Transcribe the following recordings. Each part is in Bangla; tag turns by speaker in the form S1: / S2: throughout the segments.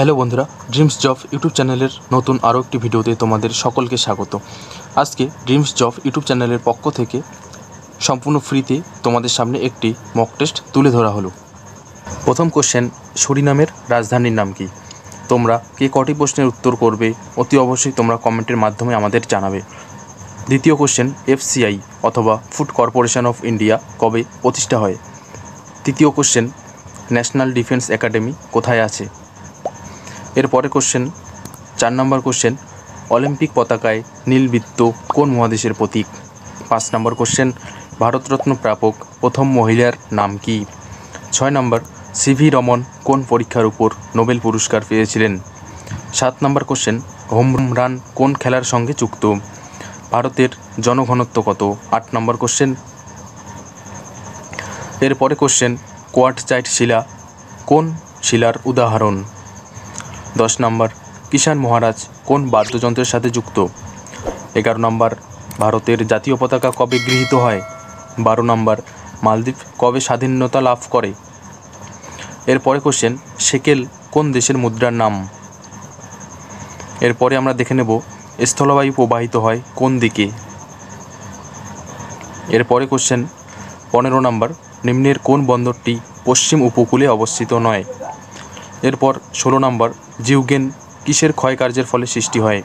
S1: হ্যালো বন্ধুরা ড্রিমস জব ইউটিউব চ্যানেলের নতুন আরও একটি ভিডিওতে তোমাদের সকলকে স্বাগত আজকে ড্রিমস জব ইউটিউব চ্যানেলের পক্ষ থেকে সম্পূর্ণ ফ্রিতে তোমাদের সামনে একটি মক টেস্ট তুলে ধরা হলো প্রথম কোশ্চেন সুরিনামের রাজধানীর নাম কি তোমরা কে কটি প্রশ্নের উত্তর করবে অতি অবশ্যই তোমরা কমেন্টের মাধ্যমে আমাদের জানাবে দ্বিতীয় কোশ্চেন এফসিআই অথবা ফুড কর্পোরেশন অফ ইন্ডিয়া কবে প্রতিষ্ঠা হয় তৃতীয় কোশ্চেন ন্যাশনাল ডিফেন্স একাডেমি কোথায় আছে এরপরে কোশ্চেন চার নম্বর কোশ্চেন অলিম্পিক পতাকায় নীলবৃত্ত কোন মহাদেশের প্রতীক পাঁচ নম্বর কোশ্চেন ভারতরত্ন প্রাপক প্রথম মহিলার নাম কি ছয় নম্বর সিভি রমন কোন পরীক্ষার উপর নোবেল পুরস্কার পেয়েছিলেন সাত নম্বর কোশ্চেন হোম রান কোন খেলার সঙ্গে যুক্ত ভারতের জনঘনত্ব কত আট নম্বর কোশ্চেন এরপরে কোশ্চেন কোয়াটচাইট শিলা কোন শিলার উদাহরণ দশ নম্বর কিষাণ মহারাজ কোন বাদ্যযন্ত্রের সাথে যুক্ত এগারো নম্বর ভারতের জাতীয় পতাকা কবে গৃহীত হয় বারো নম্বর মালদ্বীপ কবে স্বাধীনতা লাভ করে এরপরে কোশ্চেন সেকেল কোন দেশের মুদ্রার নাম এরপরে আমরা দেখে নেব স্থলবায়ু প্রবাহিত হয় কোন দিকে এরপরে কোশ্চেন পনেরো নম্বর নিম্নের কোন বন্দরটি পশ্চিম উপকূলে অবস্থিত নয় এরপর ষোলো নম্বর জিউগেন কিসের ক্ষয়কার্যের ফলে সৃষ্টি হয়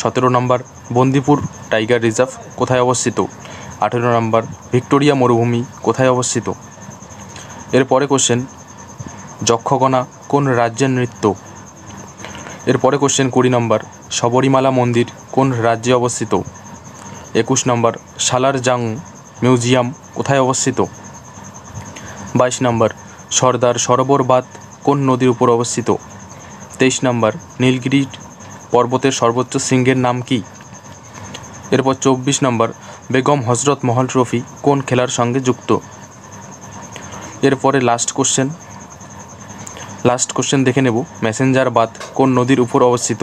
S1: সতেরো নম্বর বন্দিপুর টাইগার রিজার্ভ কোথায় অবস্থিত আঠেরো নম্বর ভিক্টোরিয়া মরুভূমি কোথায় অবস্থিত এরপরে কোশ্চেন যক্ষগণা কোন রাজ্যের নৃত্য এরপরে কোশ্চেন কুড়ি নম্বর শবরীমালা মন্দির কোন রাজ্যে অবস্থিত একুশ নম্বর সালার জাং মিউজিয়াম কোথায় অবস্থিত বাইশ নম্বর সর্দার সরোবর বাঁধ কোন নদীর উপর অবস্থিত তেইশ নম্বর নীলগিরি পর্বতের সর্বোচ্চ শৃঙ্গের নাম কি এরপর চব্বিশ নম্বর বেগম হজরত মহল ট্রফি কোন খেলার সঙ্গে যুক্ত এরপরে লাস্ট কোশ্চেন লাস্ট কোশ্চেন দেখে নেব মেসেঞ্জার বাদ কোন নদীর উপর অবস্থিত